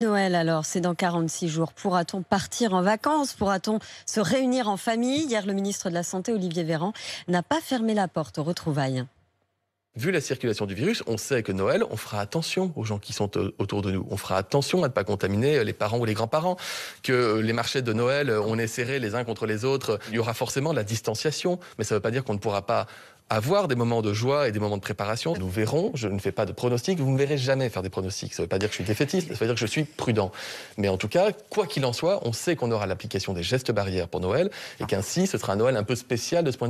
Noël alors, c'est dans 46 jours. Pourra-t-on partir en vacances Pourra-t-on se réunir en famille Hier, le ministre de la Santé, Olivier Véran, n'a pas fermé la porte aux retrouvailles. Vu la circulation du virus, on sait que Noël, on fera attention aux gens qui sont euh, autour de nous. On fera attention à ne pas contaminer euh, les parents ou les grands-parents. Que euh, les marchés de Noël, on est serrés les uns contre les autres. Il y aura forcément la distanciation, mais ça ne veut pas dire qu'on ne pourra pas avoir des moments de joie et des moments de préparation. Nous verrons, je ne fais pas de pronostics, vous ne verrez jamais faire des pronostics. Ça ne veut pas dire que je suis défaitiste, ça veut dire que je suis prudent. Mais en tout cas, quoi qu'il en soit, on sait qu'on aura l'application des gestes barrières pour Noël et qu'ainsi, ce sera un Noël un peu spécial de ce point de vue.